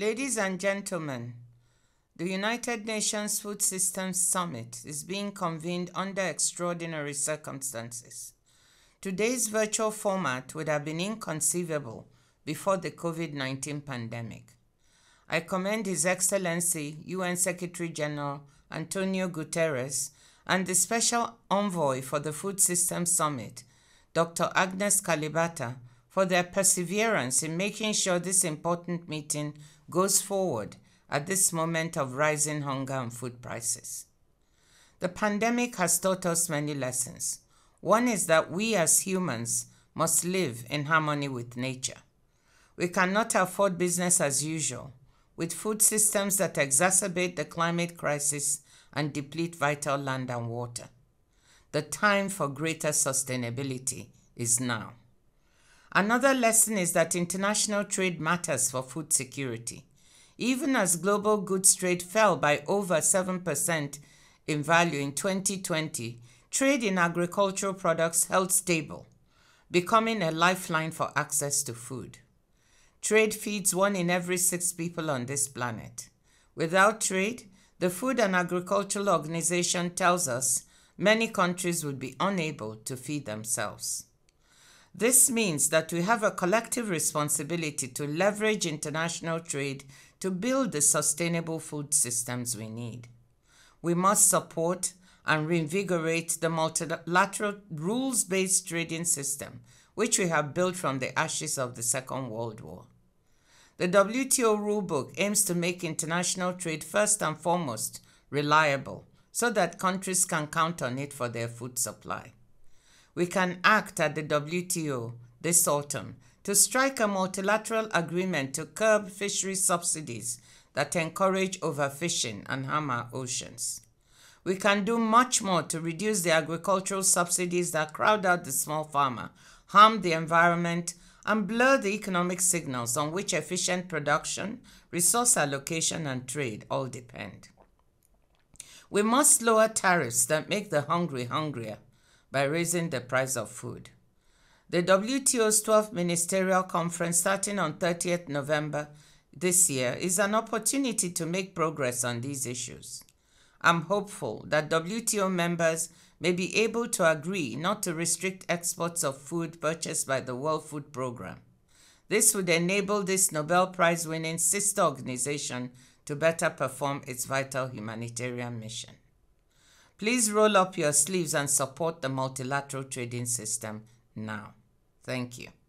Ladies and gentlemen, the United Nations Food Systems Summit is being convened under extraordinary circumstances. Today's virtual format would have been inconceivable before the COVID 19 pandemic. I commend His Excellency UN Secretary General Antonio Guterres and the Special Envoy for the Food Systems Summit, Dr. Agnes Kalibata, for their perseverance in making sure this important meeting goes forward at this moment of rising hunger and food prices. The pandemic has taught us many lessons. One is that we as humans must live in harmony with nature. We cannot afford business as usual, with food systems that exacerbate the climate crisis and deplete vital land and water. The time for greater sustainability is now. Another lesson is that international trade matters for food security. Even as global goods trade fell by over 7% in value in 2020, trade in agricultural products held stable, becoming a lifeline for access to food. Trade feeds one in every six people on this planet. Without trade, the Food and Agricultural Organization tells us many countries would be unable to feed themselves. This means that we have a collective responsibility to leverage international trade to build the sustainable food systems we need. We must support and reinvigorate the multilateral rules based trading system, which we have built from the ashes of the Second World War. The WTO rulebook aims to make international trade first and foremost reliable so that countries can count on it for their food supply we can act at the WTO this autumn to strike a multilateral agreement to curb fishery subsidies that encourage overfishing and harm our oceans. We can do much more to reduce the agricultural subsidies that crowd out the small farmer, harm the environment, and blur the economic signals on which efficient production, resource allocation, and trade all depend. We must lower tariffs that make the hungry hungrier by raising the price of food. The WTO's 12th ministerial conference starting on 30th November this year is an opportunity to make progress on these issues. I'm hopeful that WTO members may be able to agree not to restrict exports of food purchased by the World Food Programme. This would enable this Nobel Prize winning sister organization to better perform its vital humanitarian mission. Please roll up your sleeves and support the multilateral trading system now. Thank you.